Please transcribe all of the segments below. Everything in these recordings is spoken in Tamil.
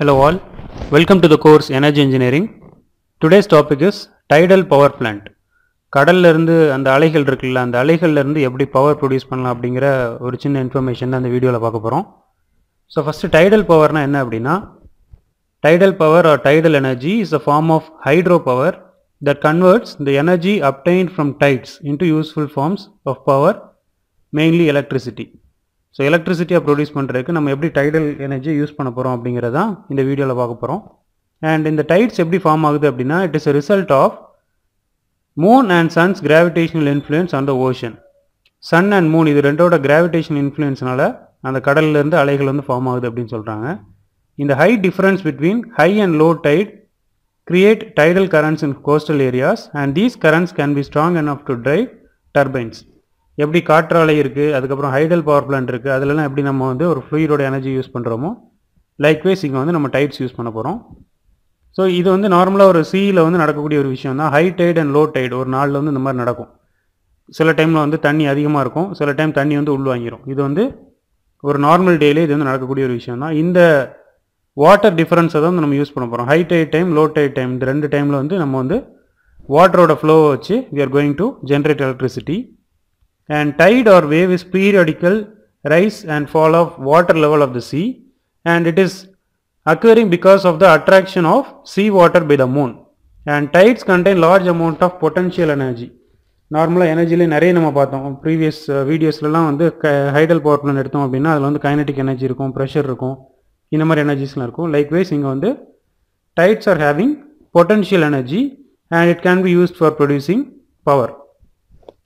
Hello all, welcome to the course Energy Engineering. Today's topic is Tidal Power Plant. கடல்ல இருந்து அந்த அலைகள் இருக்குல்ல அந்த அலைகள்லேருந்து எப்படி பவர் ப்ரொடியூஸ் பண்ணலாம் அப்படிங்கிற ஒரு சின்ன இன்ஃபர்மேஷன் தான் அந்த வீடியோவில் பார்க்க போகிறோம் ஸோ ஃபஸ்ட்டு டைடல் பவர்னால் என்ன அப்படின்னா tidal power or tidal energy is a form of hydro power that converts the energy obtained from tides into useful forms of power mainly electricity so எலக்ட்ரிசிட்டியாக ப்ரொடியூஸ் பண்ணுறதுக்கு நம்ம எப்படி டைடல் எனர்ஜி யூஸ் பண்ண போகிறோம் அப்படிங்கிறதான் இந்த வீடியோவில் பார்க்க போகிறோம் அண்ட் இந்த டைட்ஸ் எப்படி ஃபார்ம் ஆகுது அப்படின்னா it is a result of moon and sun's gravitational influence on the ocean sun and moon இது ரெண்டோட கிராவிடேஷன் இன்ஃப்ளூயன்ஸ்னால அந்த கடல்லேருந்து அலைகள் வந்து ஃபார்ம் ஆகுது அப்படின்னு சொல்கிறாங்க இந்த high difference between high and low tide create tidal currents in coastal areas and these currents can be strong and of to drive turbines எப்படி காற்றாலை இருக்குது அதுக்கப்புறம் ஹைடல் பவர் பிளான்ட் இருக்குது அதிலலாம் எப்படி நம்ம வந்து ஒரு ஃப்ளூயிடோட எனர்ஜி யூஸ் பண்ணுறோமோ லைக்வைஸ் இங்கே வந்து நம்ம டைட்ஸ் யூஸ் பண்ண போகிறோம் ஸோ இது வந்து நார்மலாக ஒரு சீயில் வந்து நடக்கக்கூடிய ஒரு விஷயம் தான் high tide and low tide ஒரு நாளில் வந்து இந்த மாதிரி நடக்கும் சில டைமில் வந்து தண்ணி அதிகமாக இருக்கும் சில டைம் தண்ணி வந்து உள் வாங்கிடும் இது வந்து ஒரு நார்மல் டேலே இது வந்து நடக்கக்கூடிய ஒரு விஷயம் தான் இந்த வாட்டர் டிஃப்ரென்ஸை தான் நம்ம யூஸ் பண்ண போகிறோம் high tide time low tide time இந்த ரெண்டு டைமில் வந்து நம்ம வந்து வாட்டரோட ஃப்ளோவை வச்சு we are going to generate electricity and tide or wave is periodical rise and fall of water level of the sea and it is occurring because of the attraction of sea water by the moon and tides contain large amount of potential energy Normally, energy நிறைய நம்ம பார்த்தோம் ப்ரீவியஸ் Previous uh, வந்து க ஹைடல் the பிளான் power அப்படின்னா அதில் வந்து kinetic energy இருக்கும் pressure இருக்கும் இந்த மாதிரி எனர்ஜிஸ்லாம் இருக்கும் Likewise, wise on the tides are having potential energy and it can be used for producing power.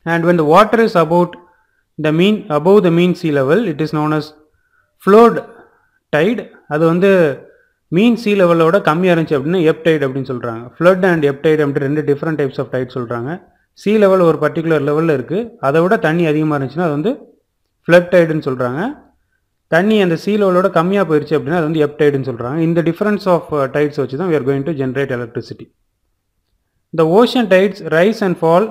and when the water is about the mean above the mean sea level it is known as flowed tide அது வந்து மீன் சீ லெவலோட கம்மியாக இருந்துச்சு அப்படின்னு எப்டைட் அப்படின்னு சொல்கிறாங்க ஃப்ளட் அண்ட் எப்டைட் அப்படின்ட்டு ரெண்டு டிஃப்ரெண்ட் டைப்ஸ் ஆஃப் டைட் சொல்கிறாங்க சீ லெவல் ஒரு பர்டிகுலர் லெவலில் இருக்குது அதை விட தண்ணி அதிகமாக இருந்துச்சுன்னா அது வந்து ஃப்ளட் டைடுன்னு சொல்கிறாங்க தண்ணி அந்த சீ லெவலோட கம்மியாக போயிடுச்சு அப்படின்னா அது வந்து எப்டைடுன்னு சொல்கிறாங்க இந்த டிஃப்ரென்ஸ் ஆஃப் டைட்ஸ் வச்சு தான் we are going to generate electricity the ocean tides rise and fall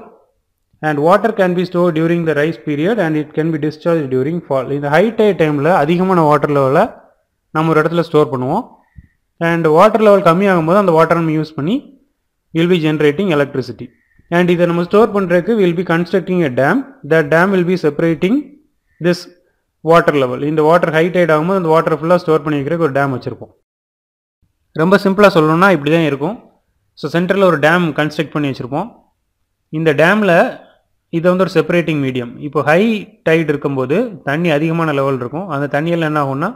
and water can be store during the rise period and it can be discharge during fall இந்த ஹை டை டைமில் அதிகமான வாட்டர் லெவலை நம்ம ஒரு இடத்துல ஸ்டோர் பண்ணுவோம் அண்ட் வாட்டர் லெவல் கம்மியாகும் போது அந்த வாட்டர் நம்ம யூஸ் பண்ணி will be generating electricity and இதை நம்ம ஸ்டோர் பண்ணுறதுக்கு will be constructing a dam the dam will be separating this water level இந்த வாட்டர் ஹை டைட் ஆகும்போது அந்த வாட்டர் ஃபுல்லாக ஸ்டோர் பண்ணி வைக்கிறதுக்கு ஒரு டேம் வச்சுருப்போம் ரொம்ப சிம்பிளாக சொல்லணும்னா இப்படி தான் இருக்கும் ஸோ சென்டரில் ஒரு டேம் கன்ஸ்ட்ரக்ட் பண்ணி வச்சுருப்போம் இந்த டேமில் இது வந்து ஒரு செப்பரேட்டிங் மீடியம் இப்போ ஹை டைட் இருக்கும்போது தண்ணி அதிகமான லெவல் இருக்கும் அந்த தண்ணியில் என்ன ஆகும்னா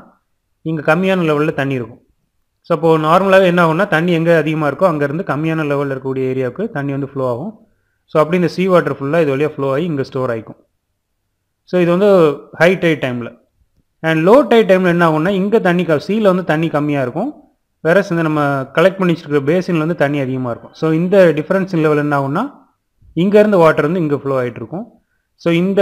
இங்கே கம்மியான லெவலில் தண்ணி இருக்கும் ஸோ அப்போது நார்மலாகவே என்ன ஆகும்னா தண்ணி எங்கே அதிகமாக இருக்கோ அங்கேருந்து கம்மியான லெவலில் இருக்கக்கூடிய ஏரியாவுக்கு தண்ணி வந்து ஃப்ளோ ஆகும் ஸோ அப்படி இந்த சீ வாட்டர் ஃபுல்லாக இது வழியாக ஃப்ளோ ஆகி இங்கே ஸ்டோர் ஆகிக்கும் ஸோ இது வந்து ஹை டைட் டைமில் அண்ட் லோ டைட் டைமில் என்ன ஆகும்னா இங்கே தண்ணி க சீல வந்து தண்ணி கம்மியாக இருக்கும் வேறு இந்த நம்ம கலெக்ட் பண்ணி வச்சுருக்க பேசினில் வந்து தண்ணி அதிகமாக இருக்கும் ஸோ இந்த டிஃப்ரென்ஸ் லெவல் என்ன ஆகும்னா இங்கேருந்து வாட்டர் வந்து இங்கே ஃப்ளோ ஆகிட்டுருக்கும் ஸோ இந்த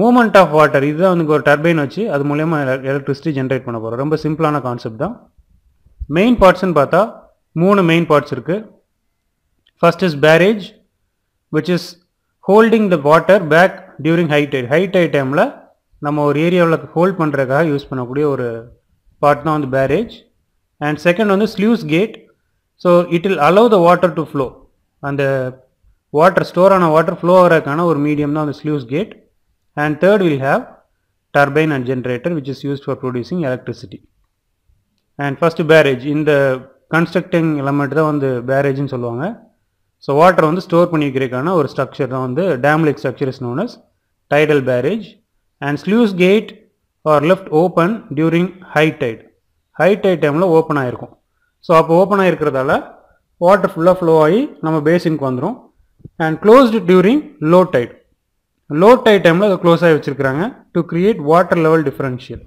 மூமெண்ட் ஆஃப் வாட்டர் இதுதான் வந்து ஒரு டர்பைன் வச்சு அது மூலயமா எலக்ட்ரிசிட்டி ஜென்ரேட் பண்ண போகிறோம் ரொம்ப சிம்பிளான கான்செப்ட் தான் மெயின் பார்ட்ஸ்னு பார்த்தா மூணு மெயின் பார்ட்ஸ் இருக்குது first is barrage which is holding the water back during high tide high tide டைமில் நம்ம ஒரு ஏரியாவில் ஹோல்ட் பண்ணுறதுக்காக யூஸ் பண்ணக்கூடிய ஒரு பார்ட் தான் வந்து பேரேஜ் அண்ட் செகண்ட் வந்து sluice gate so it'll allow the water to flow அந்த water store ஆன water flow ஆகிறதுக்கான ஒரு medium தான் அந்த sluice gate and third we'll have turbine and generator which is used for producing electricity and first barrage இந்த constructing element தான் வந்து barrage ன்னு சொல்லுவாங்க ஸோ வாட்டர் வந்து ஸ்டோர் பண்ணி வைக்கிறதுக்கான ஒரு ஸ்ட்ரக்சர் தான் வந்து dam like structures known as tidal barrage and sluice gate are left open during high tide high tide டைமில் ஓப்பன் ஆகிருக்கும் ஸோ அப்போ ஓப்பன் ஆகிருக்கிறதால வாட்டர் ஃபுல்லாக ஃப்ளோ ஆகி நம்ம பேசிங்க்கு வந்துடும் and closed during low tide low tide டைமில் அதை க்ளோஸ் ஆகி வச்சுருக்காங்க to create water level differential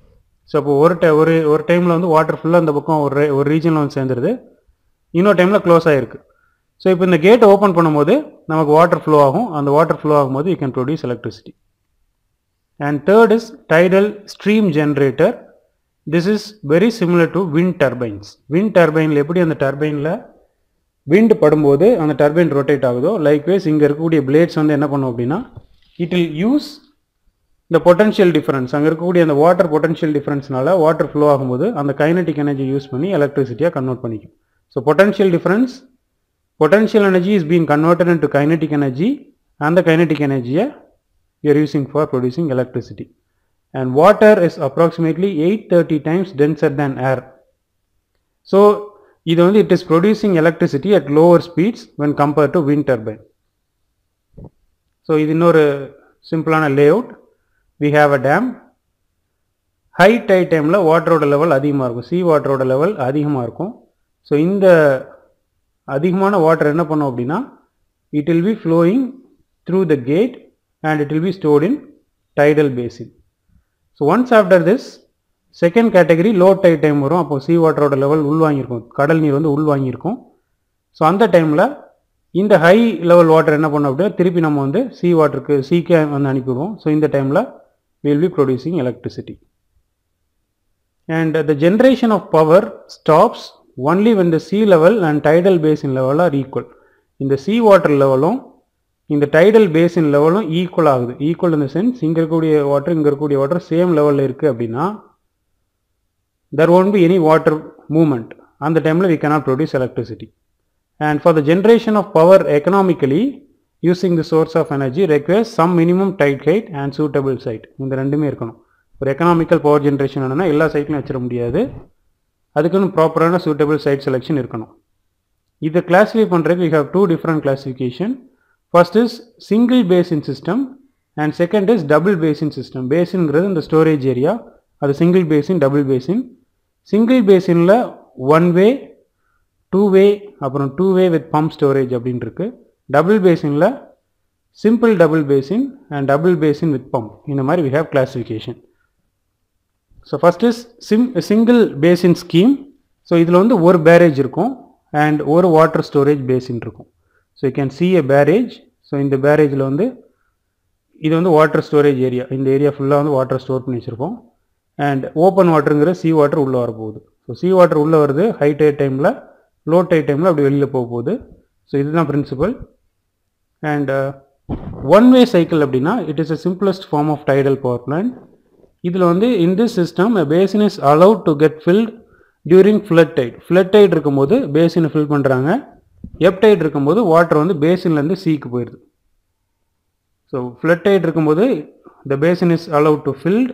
so அப்போ ஒரு டை ஒரு ஒரு டைமில் வந்து வாட்டர் ஃபுல்லாக அந்த பக்கம் ஒரு ஒரு ரீஜனில் வந்து சேர்ந்துருது இன்னொரு டைமில் க்ளோஸ் ஆகிருக்கு ஸோ இப்போ இந்த கேட்டை ஓப்பன் பண்ணும்போது நமக்கு வாட்டர் ஃப்ளோ ஆகும் அந்த வாட்டர் ஃப்ளோ ஆகும்போது you can produce electricity and third is tidal stream generator this is very similar to wind turbines wind டர்பைனில் எப்படி அந்த டர்பைனில் விண்டு படும்போது அந்த டர்பைன் ரொட்டேட் ஆகுதோ லைக்வேஸ் இங்கே இருக்கக்கூடிய பிளேட்ஸ் வந்து என்ன பண்ணும் அப்படின்னா இட் இல் யூஸ் இந்த பொட்டன்ஷியல் டிஃப்ரென்ஸ் அங்கே இருக்கக்கூடிய அந்த வாட்டர் பொட்டன்ஷியல் டிஃப்ரென்ஸ்னால வாட்டர் ஃப்ளோ ஆகும்போது அந்த கைனட்டிக் எனர்ஜி யூஸ் பண்ணி எலக்ட்ரிசிட்டியாக கன்வெர்ட் பண்ணிக்கும் so potential difference potential energy is being converted into kinetic energy அந்த கைனட்டிக் எனர்ஜியை you're using for producing electricity and water is approximately eight thirty times denser than air so இது வந்து it is producing electricity at lower speeds when compare to win turbine so இது இன்னொரு சிம்பிளான layout we have a dam high tide டைமில் வாட்டரோட லெவல் அதிகமாக இருக்கும் சீ வாட்டரோட லெவல் அதிகமாக இருக்கும் ஸோ இந்த அதிகமான வாட்டர் என்ன பண்ணும் அப்படின்னா it will be flowing through the gate and it will be stored in tidal basin so once after this second category low tide time வரும் அப்போ சீ வாட்டரோட லெவல் உள்வாங்கியிருக்கும் கடல் நீர் வந்து உள்வாங்கியிருக்கும் ஸோ அந்த டைமில் இந்த ஹை லெவல் வாட்டர் என்ன பண்ணோம் அப்படின்னா திருப்பி நம்ம வந்து சீ வாட்டருக்கு சீக்கே வந்து அனுப்பிவிடுவோம் ஸோ இந்த டைமில் will be producing electricity and the generation of power stops only when the sea level and tidal basin level are equal இந்த சீ வாட்டர் லெவலும் இந்த டைடல் பேசின் லெவலும் ஈக்குவல் ஆகுது ஈக்குவல் இந்த சென்ஸ் இங்கே இருக்கக்கூடிய வாட்டர் இங்கே இருக்கக்கூடிய வாட்டர் சேம் லெவலில் இருக்குது அப்படின்னா there won't be any water movement and the time we cannot produce electricity. And for the generation of power economically using the source of energy requires some minimum tight height and suitable site. இந்த ரெண்டுமே இருக்கணும் ஒரு எக்கனாமிக்கல் பவர் ஜென்ரேஷன் என்னன்னா எல்லா சைட்லையும் வச்சிட முடியாது அதுக்குன்னு ப்ராப்பரான சூட்டபிள் சைட் செலெக்ஷன் இருக்கணும் இதை கிளாஸிஃபை பண்ணுறதுக்கு you have two different classification first is single basin system and second is double basin system பேசின்ங்கிறது இந்த ஸ்டோரேஜ் ஏரியா அது single basin double basin single பேசினில் ஒன் வே டூ வே அப்புறம் two way with pump storage அப்படின்ட்டு டபுள் பேசினில் simple double basin and double basin with pump இந்த மாதிரி we have classification so first is sim single basin scheme so இதில் வந்து ஒரு பேரேஜ் இருக்கும் அண்ட் ஒரு வாட்டர் ஸ்டோரேஜ் பேசின் இருக்கும் so you can see a barrage so இந்த பேரேஜில் வந்து இது வந்து வாட்டர் ஸ்டோரேஜ் ஏரியா இந்த ஏரியா ஃபுல்லாக வந்து வாட்டர் ஸ்டோர் பண்ணி வச்சுருப்போம் அண்ட் ஓப்பன் வாட்டருங்கிற சி வாட்டர் உள்ளே வரப்போகுது ஸோ சி வாட்டர் உள்ளே வருது ஹை டை டைமில் லோ டை டைமில் அப்படி வெளியில் போக போகுது ஸோ இதுதான் principle and one way cycle அப்படின்னா it is a simplest form of tidal power plant இதில் வந்து இன் system basin is allowed to get filled during flood tide flood tide இருக்கும்போது பேசினை ஃபில் பண்ணுறாங்க எப்டைட் இருக்கும்போது வாட்டர் வந்து பேசின்லேருந்து சீக்கு போயிடுது ஸோ ஃப்ளட் டைட் இருக்கும்போது the basin is allowed to filled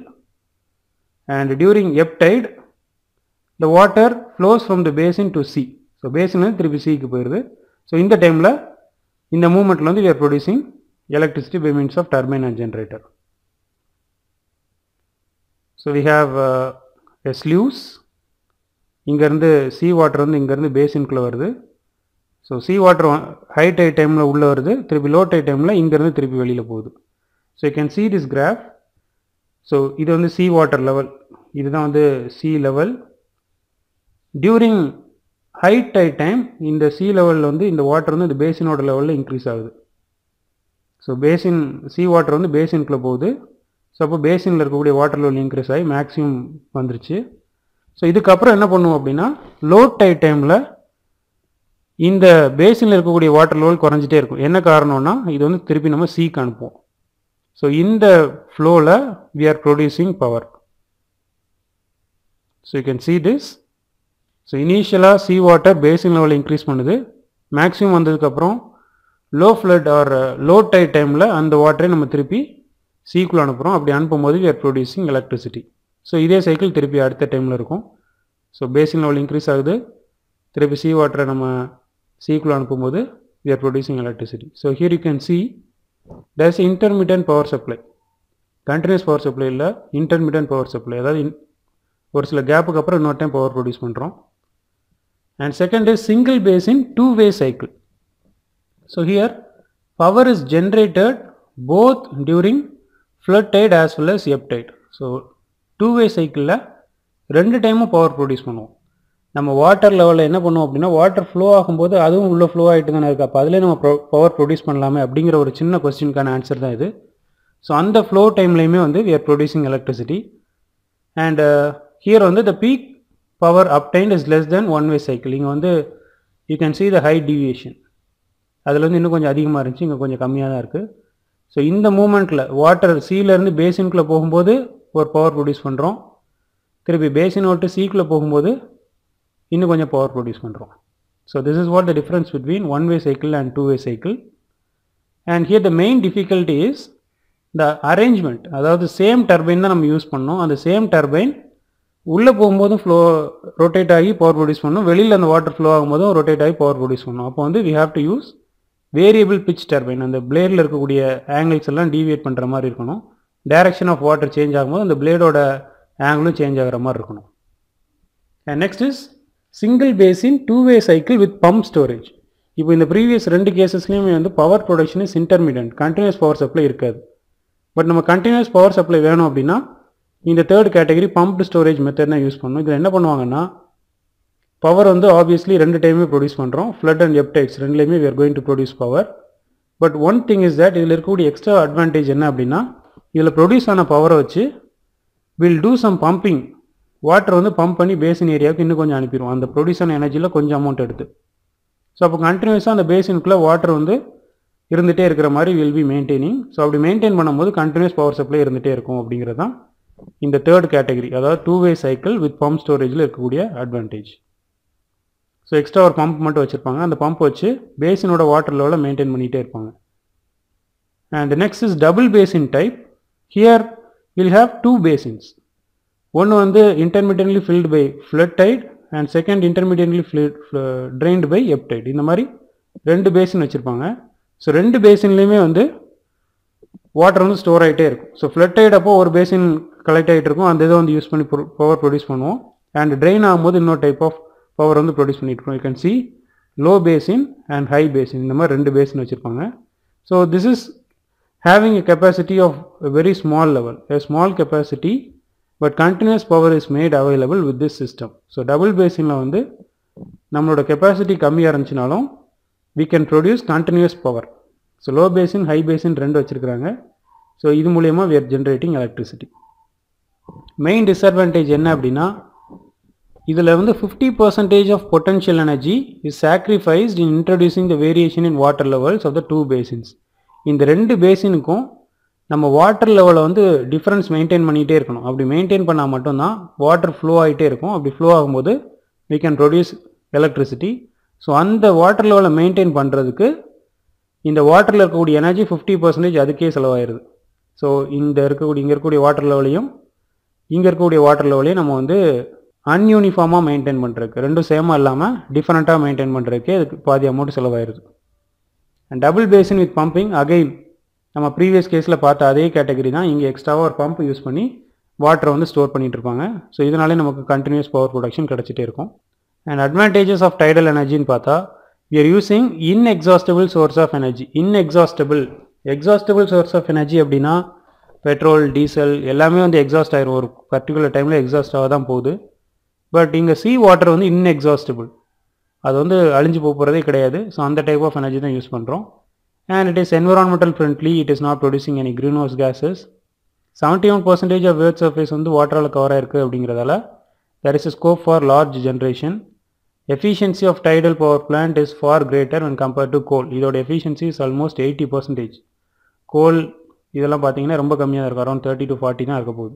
and during ebb tide the water flows from the basin to sea. So basin திருப்பி சிக்கு போயிருது ஸோ இந்த டைமில் இந்த மூமெண்ட்டில் வந்து we are producing electricity by means of turbine and generator so we have a sluice இங்கேருந்து சீ வாட்டர் வந்து இங்கேருந்து பேசின்குள்ளே வருது so sea water high tide டைமில் உள்ளே வருது திருப்பி லோ டை டைமில் இங்கேருந்து திருப்பி வெளியில் போகுது so you can see this graph so இது வந்து சீ வாட்டர் லெவல் இதுதான் வந்து sea level during high tide time இந்த சீ லெவலில் வந்து இந்த வாட்டர் வந்து இந்த பேசினோட லெவலில் இன்க்ரீஸ் ஆகுது ஸோ பேசின் சீ வாட்டர் வந்து பேசின்குள்ளே போகுது ஸோ அப்போ பேசினில் இருக்கக்கூடிய வாட்டர் லெவல் இன்க்ரீஸ் ஆகி மேக்ஸிமம் வந்துருச்சு ஸோ இதுக்கப்புறம் என்ன பண்ணுவோம் அப்படின்னா லோ டை டைமில் இந்த பேசினில் இருக்கக்கூடிய வாட்டர் லெவல் குறைஞ்சிட்டே இருக்கும் என்ன காரணம்னா இது வந்து திருப்பி நம்ம சீக்கு அனுப்புவோம் ஸோ இந்த ஃப்ளோவில் we are producing power so you can see this so இனிஷியலாக சீ வாட்டர் பேசின் லெவலில் இன்க்ரீஸ் பண்ணுது மேக்ஸிமம் வந்ததுக்கப்புறம் low flood or low tide டைமில் அந்த வாட்டரை நம்ம திருப்பி சீக்குள்ள அனுப்புகிறோம் அப்படி அனுப்பும் போது we are producing electricity so இதே சைக்கிள் திருப்பி அடுத்த டைமில் இருக்கும் ஸோ பேசின் லெவல் இன்க்ரீஸ் ஆகுது திருப்பி சீ வாட்டரை நம்ம சீக்குள்ள அனுப்பும்போது we are producing electricity so here you can see there is intermittent power supply continuous power supply இல்லை இன்டர்மீடியன்ட் பவர் சப்ளை அதாவது ஒரு சில கேப்புக்கு அப்புறம் இன்னொரு டைம் பவர் ப்ரொடியூஸ் பண்ணுறோம் and second is single basin two way cycle so here power is generated both during flood tide as well as ebb tide so two way சைக்கிளில் ரெண்டு டைமும் பவர் ப்ரொடியூஸ் பண்ணுவோம் நம்ம வாட்டர் லெவலில் என்ன பண்ணுவோம் அப்படின்னா வாட்டர் ஃப்ளோ ஆகும்போது அதுவும் உள்ளே ஃப்ளோ ஆகிட்டு தானே இருக்குது அப்போ அதிலே நம்ம பவர் ப்ரொடியூஸ் பண்ணலாமே அப்படிங்கிற ஒரு சின்ன கொஸ்டினுக்கான ஆன்சர் தான் இது ஸோ அந்த ஃப்ளோ டைம்லேயுமே வந்து we are producing electricity and here வந்து the peak power obtained is less than one way cycle இங்கே வந்து you can see the high deviation அதில் வந்து இன்னும் கொஞ்சம் அதிகமாக இருந்துச்சு இங்கே கொஞ்சம் கம்மியாக தான் இருக்குது ஸோ இந்த மூமெண்ட்டில் வாட்டர் சீலேருந்து பேசின்குள்ளே போகும்போது ஒரு பவர் ப்ரொடியூஸ் பண்ணுறோம் திருப்பி பேசின் விட்டு சீக்குள்ளே போகும்போது இன்னும் கொஞ்சம் பவர் ப்ரொடியூஸ் பண்ணுறோம் so this is what the difference between one way cycle and two way cycle and here the main difficulty is the arrangement அதாவது சேம் டர்பைன் தான் நம்ம யூஸ் பண்ணோம் அந்த சேம் டர்பைன் உள்ளே போகும்போதும் ஃப்ளோ ரொட்டேட் ஆகி பவர் ப்ரொடியூஸ் பண்ணும் வெளியில் அந்த வாட்டர் ஃப்ளோ ஆகும்போதும் ரொட்டேட் ஆகி பவர் ப்ரொடியூஸ் பண்ணும் அப்போ வந்து we have to use variable pitch turbine அந்த பிளேடில் இருக்கக்கூடிய ஆங்கிள்ஸ் எல்லாம் டீவியேட் பண்ணுற மாதிரி இருக்கணும் டைரக்ஷன் ஆஃப் வாட்டர் சேஞ்ச் ஆகும்போது அந்த பிளேடோட ஆங்கிளும் சேஞ்ச் ஆகிற மாதிரி இருக்கணும் and next is single basin two way cycle with pump storage இப்போ இந்த ப்ரீவியஸ் ரெண்டு கேசஸ்லையுமே வந்து power production is intermediate continuous power supply இருக்காது பட் நம்ம கண்டினியூஸ் பவர் சப்ளை வேணும் அப்படின்னா இந்த third category pumped storage method தான் யூஸ் பண்ணணும் இதில் என்ன பண்ணுவாங்கன்னா பவர் வந்து ஆப்வியஸ்லி ரெண்டு டைமே ப்ரொடியூஸ் பண்ணுறோம் ஃப்ளட் அண்ட் எப்டைட்ஸ் ரெண்டுலேயுமே we are going to produce power but one thing is that இதில் இருக்கக்கூடிய எக்ஸ்ட்ரா அட்வான்டேஜ் என்ன அப்படின்னா இதில் ப்ரொடியூஸ் ஆன பவரை வச்சு will do some pumping water வந்து பம்ப் பண்ணி பேசின் ஏரியாவுக்கு இன்னும் கொஞ்சம் அனுப்பிடுவோம் அந்த ப்ரொடியூசன் எனர்ஜியில் கொஞ்சம் அமௌண்ட் எடுத்து ஸோ அப்போ கண்டினியூஸாக அந்த பேசினுக்குள்ளே வாட்டர் வந்து இருந்துகிட்டே இருக்கிற மாதிரி வில் பி மெயின்டைனிங் ஸோ அப்படி மெயின்டைன் பண்ணும்போது கண்டினியூஸ் பவர் சப்ளை இருந்துகிட்டே இருக்கும் அப்படிங்கிறது தான் இந்த தேர்ட் கேட்டகரி அதாவது two way cycle with pump ஸ்டோரேஜில் இருக்கக்கூடிய அட்வான்டேஜ் ஸோ எக்ஸ்ட்ரா ஒரு பம்ப் மட்டும் வச்சுருப்பாங்க அந்த பம்ப் வச்சு பேசினோட வாட்டர் லெவலில் மெயின்டைன் பண்ணிகிட்டே இருப்பாங்க and next is double basin type here will have two basins ஒன்று வந்து intermediately filled by flood tide and second intermediately filled drained by ebb tide இந்த மாதிரி ரெண்டு பேசின் வச்சுருப்பாங்க ஸோ ரெண்டு பேசின்லேயுமே வந்து வாட்டர் வந்து ஸ்டோர் ஆகிட்டே இருக்கும் ஸோ ஃப்ளட் டைட் அப்போ ஒரு பேசின் கலெக்ட் ஆகிட்டு இருக்கும் அந்த இதை வந்து யூஸ் பண்ணி பவர் ப்ரொடியூஸ் பண்ணுவோம் அண்ட் ட்ரெயின் ஆகும்போது இன்னொரு டைப் ஆஃப் பவர் வந்து ப்ரொடியூஸ் பண்ணிட்டு இருக்கோம் you can see low basin and high basin இந்த மாதிரி ரெண்டு பேசின் வச்சுருப்பாங்க so this is having a capacity of very small level a small capacity but continuous power is made available with this system so double பேசினில் வந்து நம்மளோட கெப்பாசிட்டி கம்மியாக இருந்துச்சுனாலும் we can produce continuous power so low basin high basin ரெண்டு வச்சுருக்கிறாங்க ஸோ இது மூலயமா we are generating electricity main disadvantage என்ன அப்படின்னா இதில் வந்து fifty percentage of potential energy is sacrificed in introducing the variation in water levels of the two basins இந்த ரெண்டு பேசினுக்கும் நம்ம வாட்டர் லெவலை வந்து டிஃப்ரென்ஸ் மெயின்டைன் பண்ணிகிட்டே இருக்கணும் அப்படி மெயின்டைன் பண்ணால் மட்டும்தான் வாட்டர் ஃப்ளோ ஆகிட்டே இருக்கும் அப்படி ஃப்ளோ ஆகும்போது we can produce electricity so அந்த வாட்டர் லெவலை மெயின்டைன் பண்ணுறதுக்கு இந்த வாட்டரில் இருக்கக்கூடிய எனர்ஜி ஃபிஃப்டி பர்சன்டேஜ் அதுக்கே செலவாயிடுது ஸோ இந்த இருக்கக்கூடிய இங்கே இருக்கக்கூடிய வாட்டர் லெவலையும் இங்கே இருக்கக்கூடிய வாட்டர் லெவலையும் நம்ம வந்து அன்யூனிஃபார்மாக மெயின்டைன் பண்ணுறதுக்கு ரெண்டும் சேமாக இல்லாமல் டிஃப்ரெண்ட்டாக மெயின்டைன் பண்ணுறதுக்கே அதுக்கு பாதி அமௌண்ட் செலவாயிருது and double basin with pumping again நம்ம ப்ரீவியஸ் கேஸில் பார்த்த அதே கேட்டகரி தான் இங்கே எக்ஸ்ட்ராவாக ஒரு பம்ப் யூஸ் பண்ணி வாட்டரை வந்து ஸ்டோர் பண்ணிகிட்டு இருப்பாங்க ஸோ இதனாலே நமக்கு கண்டினியூஸ் பவர் ப்ரொடக்ஷன் கிடச்சிட்டே இருக்கும் அண்ட் அட்வான்டேஜஸ் ஆஃப் டைடல் எனர்ஜின்னு பார்த்தா we are using inexhaustible source of energy inexhaustible exhaustible source of energy அப்படின்னா பெட்ரோல் டீசல் எல்லாமே வந்து எக்ஸாஸ்ட் ஆகிரும் ஒரு பர்டிகுலர் டைமில் எக்ஸாஸ்ட் ஆக தான் போகுது பட் இங்கே சீ வாட்டர் வந்து இன்எக்ஸாஸ்டபிள் அது வந்து அழிஞ்சு போகிறதே கிடையாது ஸோ அந்த டைப் ஆஃப் எனர்ஜி தான் யூஸ் பண்ணுறோம் and it is environmental friendly, it is not producing any greenhouse gases. 71% of earth surface வந்து வாட்டரால் கவர் ஆயிருக்கு அப்படிங்கிறதால there is a scope for large generation. Efficiency of tidal power plant is far greater when compared to coal. இதோட efficiency is almost 80%. கோல் இதெல்லாம் பார்த்தீங்கன்னா ரொம்ப கம்மியாக இருக்கும் அரௌண்ட் தேர்ட்டி டு ஃபார்ட்டி தான் இருக்க போகுது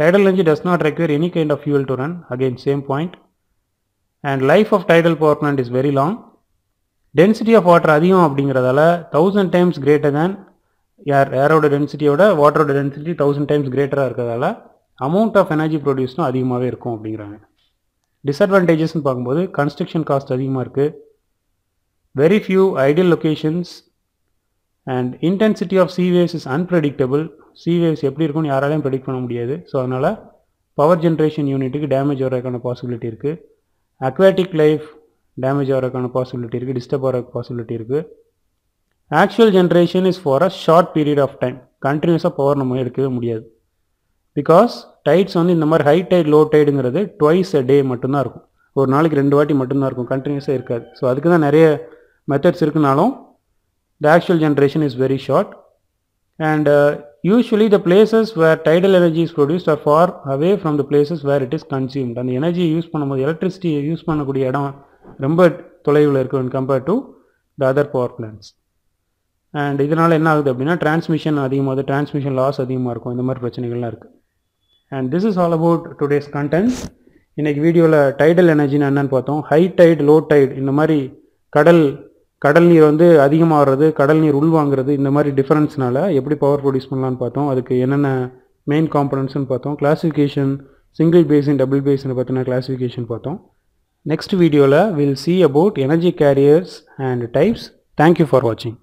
tidal energy does not require any kind of fuel to run again same point and life of tidal power plant is very long density of water அதிகம் அப்படிங்கிறதால thousand times greater than air ஏரோட டென்சிட்டியோட வாட்டரோட டென்சிட்டி தௌசண்ட் டைம்ஸ் கிரேட்டராக இருக்கிறதால அமௌண்ட் ஆஃப் எனர்ஜி ப்ரொடியூஸ்னும் அதிகமாகவே இருக்கும் அப்படிங்கிறாங்க டிஸ்அட்வான்டேஜஸ்னு பார்க்கும்போது கன்ஸ்ட்ரக்ஷன் காஸ்ட் அதிகமாக இருக்குது very few ideal locations and intensity of sea waves is unpredictable sea waves எப்படி இருக்கும்னு யாராலையும் ப்ரெடிக்ட் பண்ண முடியாது ஸோ அதனால் பவர் ஜென்ரேஷன் யூனிட்டுக்கு டேமேஜ் வரதுக்கான பாசிபிலிட்டி இருக்குது அக்வாட்டிக் லைஃப் டேமேஜ் ஆகிறதுக்கான பாசிபிலிட்டி இருக்குது டிஸ்டர்ப் ஆகிறதுக்கு பாசிபிலிட்டி இருக்குது actual generation is for a short period of time கண்டினியூஸாக பவர் நம்ம எடுக்கவே முடியாது பிகாஸ் டைட்ஸ் வந்து இந்த மாதிரி ஹை டைட் லோ டைடுங்கிறது டுவைஸ் அ டே மட்டும்தான் இருக்கும் ஒரு நாளைக்கு ரெண்டு வாட்டி மட்டும்தான் இருக்கும் கண்டினியூஸாக இருக்காது ஸோ அதுக்கு தான் நிறைய மெத்தட்ஸ் இருக்குனாலும் the actual generation is very short and usually the places where tidal energy is produced are far away from the places where it is consumed அந்த எனர்ஜி யூஸ் பண்ணும்போது எலக்ட்ரிசிட்டியை யூஸ் பண்ணக்கூடிய இடம் ரொம்ப தொலைவில் இருக்கு when compared to the other power plants and இதனால் என்ன ஆகுது அப்படின்னா டிரான்ஸ்மிஷன் அதிகமாகுது டிரான்ஸ்மிஷன் லாஸ் அதிகமாக இருக்கும் இந்த மாதிரி பிரச்சனைகள்லாம் இருக்குது and this is all about today's content இன்றைக்கி வீடியோவில் டைடல் எனர்ஜின்னு என்னென்னு பார்த்தோம் ஹை டைட் லோ டைட் இந்த மாதிரி கடல் கடல் நீர் வந்து அதிகமாகிறது கடல் நீர் உள்வாங்கிறது இந்த மாதிரி டிஃபரன்ஸ்னால எப்படி பவர் ப்ரொடியூஸ் பண்ணலான்னு பார்த்தோம் அதுக்கு என்னென்ன மெயின் காம்பனன்ட்ஸ்னு பார்த்தோம் classification single basin double basin பார்த்தோன்னா கிளாஸிஃபிகேஷன் பார்த்தோம் Next video, we'll see about energy carriers and types. Thank you for watching.